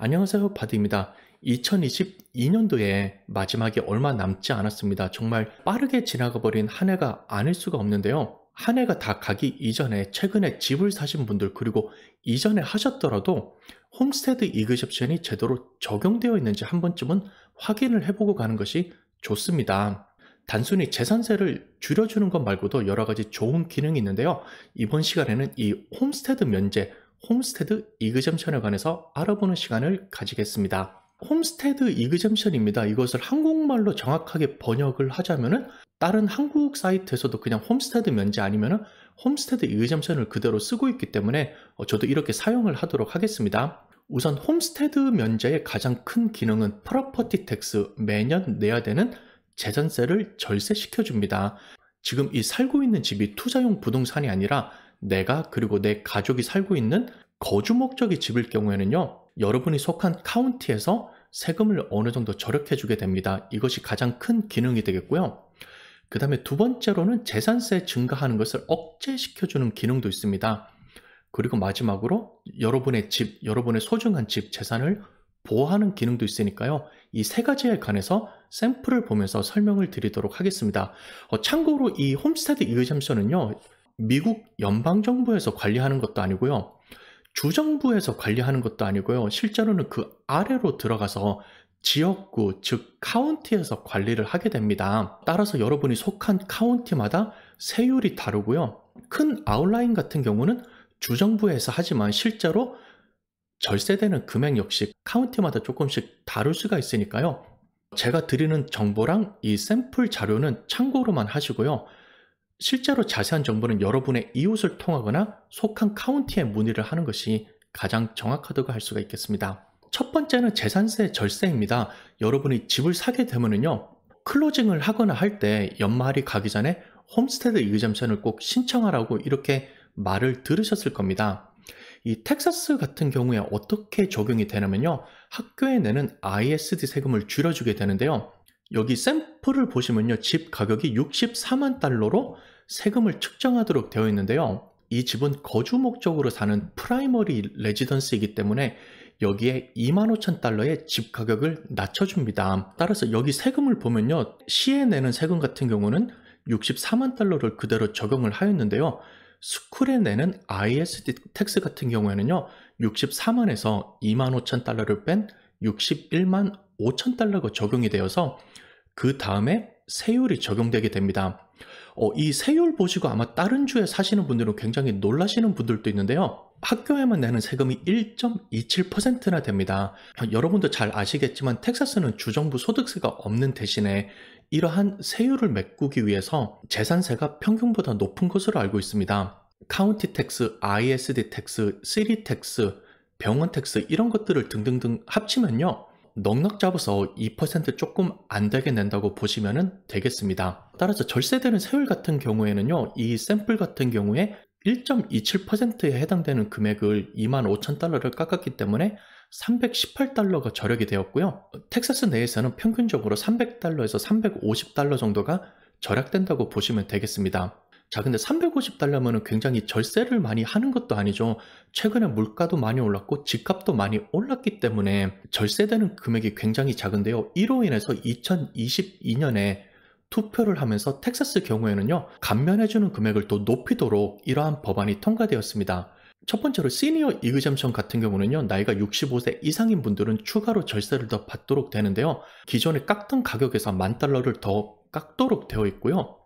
안녕하세요 바디입니다 2022년도에 마지막이 얼마 남지 않았습니다. 정말 빠르게 지나가 버린 한 해가 아닐 수가 없는데요. 한 해가 다 가기 이전에 최근에 집을 사신 분들 그리고 이전에 하셨더라도 홈스테드 이그셉션이 제대로 적용되어 있는지 한 번쯤은 확인을 해보고 가는 것이 좋습니다. 단순히 재산세를 줄여주는 것 말고도 여러 가지 좋은 기능이 있는데요. 이번 시간에는 이 홈스테드 면제 홈스테드 이그젬션에 관해서 알아보는 시간을 가지겠습니다. 홈스테드 이그젬션입니다. 이것을 한국말로 정확하게 번역을 하자면은 다른 한국 사이트에서도 그냥 홈스테드 면제 아니면은 홈스테드 이그젬션을 그대로 쓰고 있기 때문에 어, 저도 이렇게 사용을 하도록 하겠습니다. 우선 홈스테드 면제의 가장 큰 기능은 프로퍼티 텍스 매년 내야 되는 재산세를 절세시켜 줍니다. 지금 이 살고 있는 집이 투자용 부동산이 아니라 내가 그리고 내 가족이 살고 있는 거주 목적이 집일 경우에는요. 여러분이 속한 카운티에서 세금을 어느 정도 절약해 주게 됩니다. 이것이 가장 큰 기능이 되겠고요. 그 다음에 두 번째로는 재산세 증가하는 것을 억제시켜주는 기능도 있습니다. 그리고 마지막으로 여러분의 집, 여러분의 소중한 집 재산을 보호하는 기능도 있으니까요. 이 세 가지에 관해서 샘플을 보면서 설명을 드리도록 하겠습니다. 어, 참고로 이 홈스테드 이의잠션은요. 미국 연방정부에서 관리하는 것도 아니고요. 주정부에서 관리하는 것도 아니고요. 실제로는 그 아래로 들어가서 지역구, 즉, 카운티에서 관리를 하게 됩니다. 따라서 여러분이 속한 카운티마다 세율이 다르고요. 큰 아웃라인 같은 경우는 주정부에서 하지만 실제로 절세되는 금액 역시 카운티마다 조금씩 다를 수가 있으니까요. 제가 드리는 정보랑 이 샘플 자료는 참고로만 하시고요. 실제로 자세한 정보는 여러분의 이웃을 통하거나 속한 카운티에 문의를 하는 것이 가장 정확하다고 할 수가 있겠습니다. 첫 번째는 재산세 절세입니다. 여러분이 집을 사게 되면은요, 클로징을 하거나 할 때 연말이 가기 전에 홈스테드 이그잼션을 꼭 신청하라고 이렇게 말을 들으셨을 겁니다. 이 텍사스 같은 경우에 어떻게 적용이 되냐면요, 학교에 내는 ISD 세금을 줄여주게 되는데요, 여기 샘플을 보시면요. 집 가격이 64만 달러로 세금을 측정하도록 되어 있는데요. 이 집은 거주 목적으로 사는 프라이머리 레지던스이기 때문에 여기에 2만5천달러의집 가격을 낮춰줍니다. 따라서 여기 세금을 보면요. 시에 내는 세금 같은 경우는 64만 달러를 그대로 적용을 하였는데요. 스쿨에 내는 ISD 텍스 같은 경우에는요. 64만에서 2만5천달러를뺀 61만 5천달러가 적용이 되어서 그 다음에 세율이 적용되게 됩니다. 어, 이 세율 보시고 아마 다른 주에 사시는 분들은 굉장히 놀라시는 분들도 있는데요. 학교에만 내는 세금이 1.27%나 됩니다. 여러분도 잘 아시겠지만 텍사스는 주정부 소득세가 없는 대신에 이러한 세율을 메꾸기 위해서 재산세가 평균보다 높은 것으로 알고 있습니다. 카운티 텍스, ISD 텍스, 시리 텍스, 병원 텍스 이런 것들을 등등등 합치면요. 넉넉 잡아서 2% 조금 안 되게 낸다고 보시면 되겠습니다. 따라서 절세되는 세율 같은 경우에는요. 이 샘플 같은 경우에 1.27%에 해당되는 금액을 25,000달러를 깎았기 때문에 318달러가 절약이 되었고요. 텍사스 내에서는 평균적으로 300달러에서 350달러 정도가 절약된다고 보시면 되겠습니다. 자, 근데 3 5 0달러면 굉장히 절세를 많이 하는 것도 아니죠. 최근에 물가도 많이 올랐고 집값도 많이 올랐기 때문에 절세되는 금액이 굉장히 작은데요. 이로 인해서 2022년에 투표를 하면서 텍사스 경우에는요, 감면해주는 금액을 더 높이도록 이러한 법안이 통과되었습니다. 첫 번째로 시니어 이그잼션 같은 경우는요, 나이가 65세 이상인 분들은 추가로 절세를 더 받도록 되는데요, 기존에 깎던 가격에서 만 달러를 더 깎도록 되어 있고요.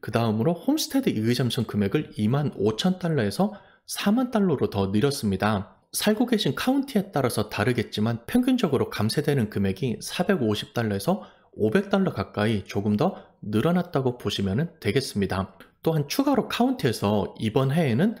그 다음으로 홈스테드 이의점션 금액을 2만 5천 달러에서 4만 달러로 더 늘렸습니다. 살고 계신 카운티에 따라서 다르겠지만 평균적으로 감세되는 금액이 450달러에서 500달러 가까이 조금 더 늘어났다고 보시면 되겠습니다. 또한 추가로 카운티에서 이번 해에는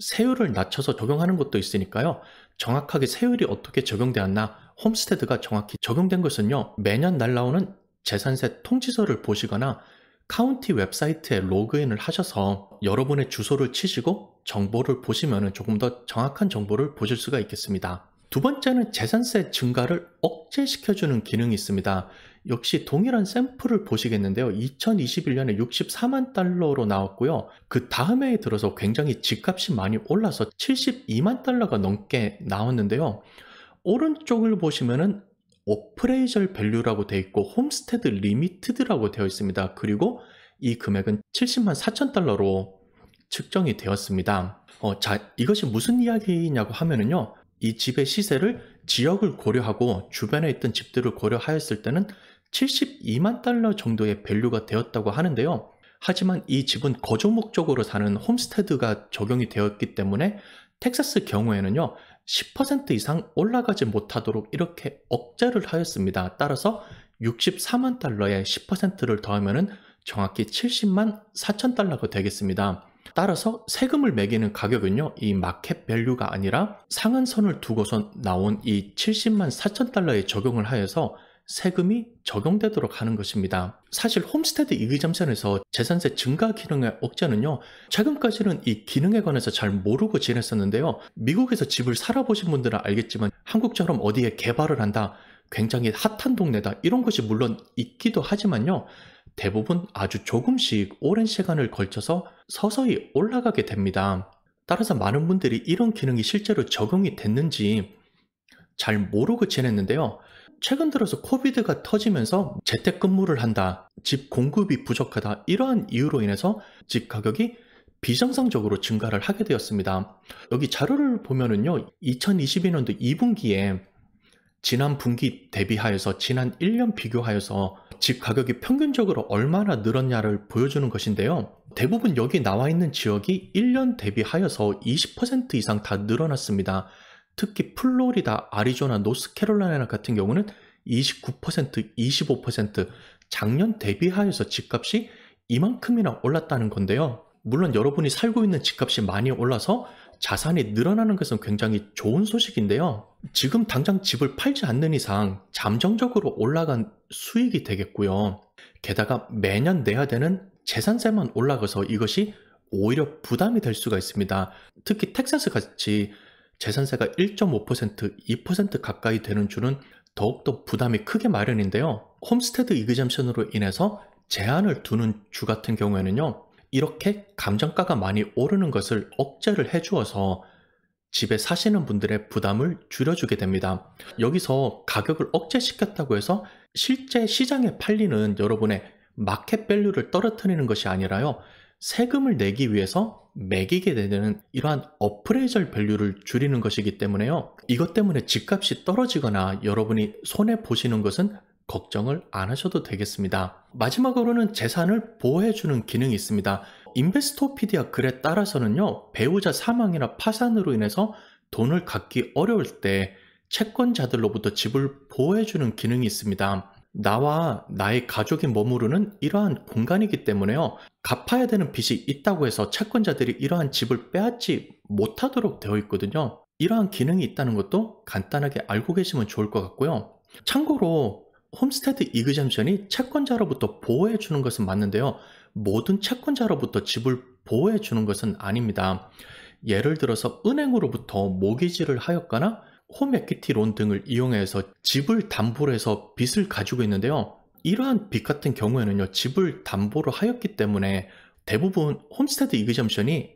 세율을 낮춰서 적용하는 것도 있으니까요. 정확하게 세율이 어떻게 적용되었나 홈스테드가 정확히 적용된 것은요. 매년 날라오는 재산세 통지서를 보시거나 카운티 웹사이트에 로그인을 하셔서 여러분의 주소를 치시고 정보를 보시면 조금 더 정확한 정보를 보실 수가 있겠습니다. 두 번째는 재산세 증가를 억제시켜주는 기능이 있습니다. 역시 동일한 샘플을 보시겠는데요. 2021년에 64만 달러로 나왔고요. 그 다음에 들어서 굉장히 집값이 많이 올라서 72만 달러가 넘게 나왔는데요. 오른쪽을 보시면은 어프레이셜 밸류라고 되어 있고 홈스테드 리미티드라고 되어 있습니다. 그리고 이 금액은 70만 4천 달러로 측정이 되었습니다. 어, 자, 이것이 무슨 이야기냐고 하면은요. 이 집의 시세를 지역을 고려하고 주변에 있던 집들을 고려하였을 때는 72만 달러 정도의 밸류가 되었다고 하는데요. 하지만 이 집은 거주 목적으로 사는 홈스테드가 적용이 되었기 때문에 텍사스 경우에는요. 10% 이상 올라가지 못하도록 이렇게 억제를 하였습니다. 따라서 64만 달러에 10%를 더하면 정확히 70만 4천 달러가 되겠습니다. 따라서 세금을 매기는 가격은요 이 마켓 밸류가 아니라 상한선을 두고선 나온 이 70만 4천 달러에 적용을 하여서 세금이 적용되도록 하는 것입니다. 사실 홈스테드 이기점선에서 재산세 증가 기능의 억제는요, 최근까지는 이 기능에 관해서 잘 모르고 지냈었는데요. 미국에서 집을 살아보신 분들은 알겠지만 한국처럼 어디에 개발을 한다, 굉장히 핫한 동네다, 이런 것이 물론 있기도 하지만요. 대부분 아주 조금씩 오랜 시간을 걸쳐서 서서히 올라가게 됩니다. 따라서 많은 분들이 이런 기능이 실제로 적용이 됐는지 잘 모르고 지냈는데요. 최근 들어서 코비드가 터지면서 재택근무를 한다, 집 공급이 부족하다 이러한 이유로 인해서 집 가격이 비정상적으로 증가를 하게 되었습니다. 여기 자료를 보면은요, 2022년도 2분기에 지난 분기 대비하여서 지난 1년 비교하여서 집 가격이 평균적으로 얼마나 늘었냐를 보여주는 것인데요. 대부분 여기 나와 있는 지역이 1년 대비하여서 20% 이상 다 늘어났습니다. 특히 플로리다, 아리조나, 노스캐롤라이나 같은 경우는 29%, 25% 작년 대비하여서 집값이 이만큼이나 올랐다는 건데요. 물론 여러분이 살고 있는 집값이 많이 올라서 자산이 늘어나는 것은 굉장히 좋은 소식인데요. 지금 당장 집을 팔지 않는 이상 잠정적으로 올라간 수익이 되겠고요. 게다가 매년 내야 되는 재산세만 올라가서 이것이 오히려 부담이 될 수가 있습니다. 특히 텍사스 같이 재산세가 1.5% 2% 가까이 되는 주는 더욱더 부담이 크게 마련인데요. 홈스테드 이그잼션으로 인해서 제한을 두는 주 같은 경우에는요. 이렇게 감정가가 많이 오르는 것을 억제를 해주어서 집에 사시는 분들의 부담을 줄여주게 됩니다. 여기서 가격을 억제시켰다고 해서 실제 시장에 팔리는 여러분의 마켓 밸류를 떨어뜨리는 것이 아니라요. 세금을 내기 위해서 매기게 되는 이러한 어프레이절 밸류를 줄이는 것이기 때문에요. 이것 때문에 집값이 떨어지거나 여러분이 손해 보시는 것은 걱정을 안 하셔도 되겠습니다. 마지막으로는 재산을 보호해주는 기능이 있습니다. 인베스토피디아 글에 따라서는요, 배우자 사망이나 파산으로 인해서 돈을 갖기 어려울 때 채권자들로부터 집을 보호해주는 기능이 있습니다. 나와 나의 가족이 머무르는 이러한 공간이기 때문에요. 갚아야 되는 빚이 있다고 해서 채권자들이 이러한 집을 빼앗지 못하도록 되어 있거든요. 이러한 기능이 있다는 것도 간단하게 알고 계시면 좋을 것 같고요. 참고로 홈스테드 이그잼션이 채권자로부터 보호해 주는 것은 맞는데요. 모든 채권자로부터 집을 보호해 주는 것은 아닙니다. 예를 들어서 은행으로부터 모기지를 하였거나 홈에퀴티론 등을 이용해서 집을 담보로 해서 빚을 가지고 있는데요. 이러한 빚 같은 경우에는요. 집을 담보로 하였기 때문에 대부분 홈스테드 이그점션이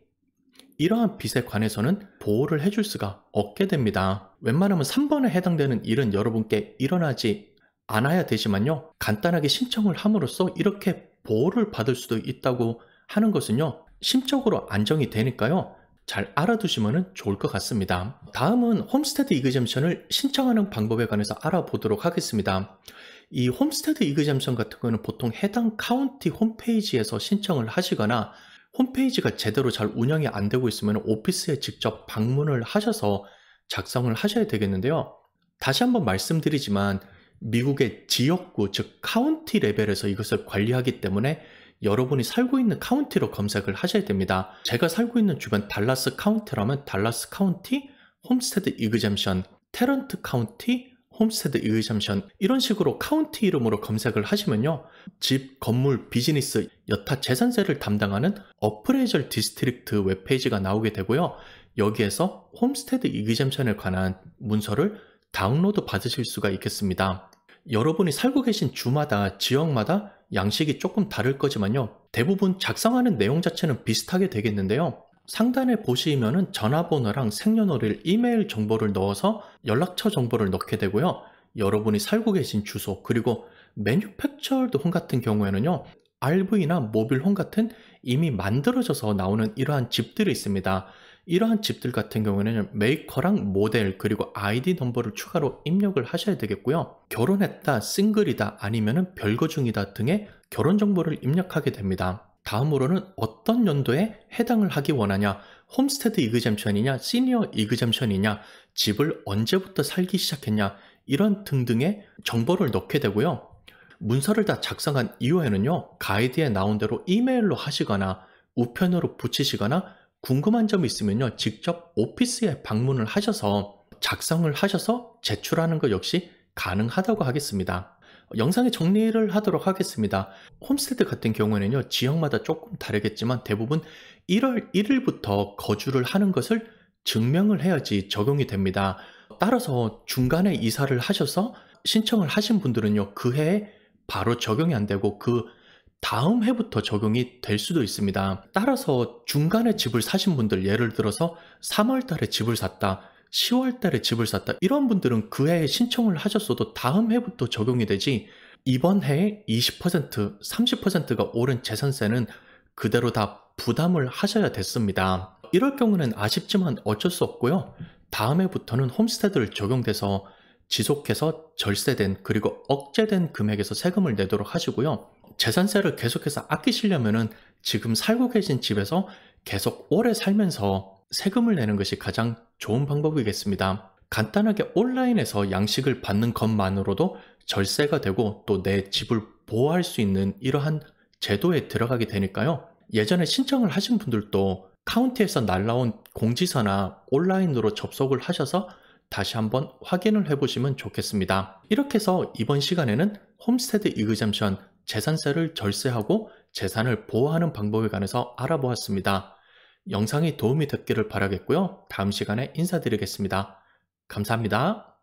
이러한 빚에 관해서는 보호를 해줄 수가 없게 됩니다. 웬만하면 3번에 해당되는 일은 여러분께 일어나지 않아야 되지만요. 간단하게 신청을 함으로써 이렇게 보호를 받을 수도 있다고 하는 것은요. 심적으로 안정이 되니까요. 잘 알아두시면 좋을 것 같습니다. 다음은 홈스테드 이그잼션을 신청하는 방법에 관해서 알아보도록 하겠습니다. 이 홈스테드 이그잼션 같은 거는 보통 해당 카운티 홈페이지에서 신청을 하시거나 홈페이지가 제대로 잘 운영이 안 되고 있으면 오피스에 직접 방문을 하셔서 작성을 하셔야 되겠는데요. 다시 한번 말씀드리지만 미국의 지역구 즉 카운티 레벨에서 이것을 관리하기 때문에 여러분이 살고 있는 카운티로 검색을 하셔야 됩니다. 제가 살고 있는 주변 달라스 카운티라면 달라스 카운티, 홈스테드 이그잼션, 테런트 카운티, 홈스테드 이그잼션 이런 식으로 카운티 이름으로 검색을 하시면요. 집, 건물, 비즈니스, 여타 재산세를 담당하는 어프레이절 디스트릭트 웹페이지가 나오게 되고요. 여기에서 홈스테드 이그잼션에 관한 문서를 다운로드 받으실 수가 있겠습니다. 여러분이 살고 계신 주마다 지역마다 양식이 조금 다를 거지만요. 대부분 작성하는 내용 자체는 비슷하게 되겠는데요. 상단에 보시면은 전화번호랑 생년월일, 이메일 정보를 넣어서 연락처 정보를 넣게 되고요. 여러분이 살고 계신 주소 그리고 매뉴팩처드 홈 같은 경우에는요. RV나 모빌 홈 같은 이미 만들어져서 나오는 이러한 집들이 있습니다. 이러한 집들 같은 경우에는 메이커랑 모델 그리고 아이디 넘버를 추가로 입력을 하셔야 되겠고요. 결혼했다, 싱글이다 아니면 별거 중이다 등의 결혼 정보를 입력하게 됩니다. 다음으로는 어떤 연도에 해당을 하기 원하냐 홈스테드 이그잼션이냐 시니어 이그잼션이냐 집을 언제부터 살기 시작했냐 이런 등등의 정보를 넣게 되고요. 문서를 다 작성한 이후에는요. 가이드에 나온 대로 이메일로 하시거나 우편으로 붙이시거나 궁금한 점이 있으면요. 직접 오피스에 방문을 하셔서 작성을 하셔서 제출하는 것 역시 가능하다고 하겠습니다. 영상의 정리를 하도록 하겠습니다. 홈스테드 같은 경우에는요. 지역마다 조금 다르겠지만 대부분 1월 1일부터 거주를 하는 것을 증명을 해야지 적용이 됩니다. 따라서 중간에 이사를 하셔서 신청을 하신 분들은요. 그 해에 바로 적용이 안 되고 그 다음 해부터 적용이 될 수도 있습니다. 따라서 중간에 집을 사신 분들 예를 들어서 3월 달에 집을 샀다. 10월 달에 집을 샀다. 이런 분들은 그 해에 신청을 하셨어도 다음 해부터 적용이 되지 이번 해에 20%, 30%가 오른 재산세는 그대로 다 부담을 하셔야 됐습니다. 이럴 경우는 아쉽지만 어쩔 수 없고요. 다음 해부터는 홈스테드를 적용돼서 지속해서 절세된 그리고 억제된 금액에서 세금을 내도록 하시고요. 재산세를 계속해서 아끼시려면은 지금 살고 계신 집에서 계속 오래 살면서 세금을 내는 것이 가장 좋은 방법이겠습니다. 간단하게 온라인에서 양식을 받는 것만으로도 절세가 되고 또 내 집을 보호할 수 있는 이러한 제도에 들어가게 되니까요. 예전에 신청을 하신 분들도 카운티에서 날라온 공지서나 온라인으로 접속을 하셔서 다시 한번 확인을 해보시면 좋겠습니다. 이렇게 해서 이번 시간에는 홈스테드 이그잠션 재산세를 절세하고 재산을 보호하는 방법에 관해서 알아보았습니다. 영상이 도움이 됐기를 바라겠고요. 다음 시간에 인사드리겠습니다. 감사합니다.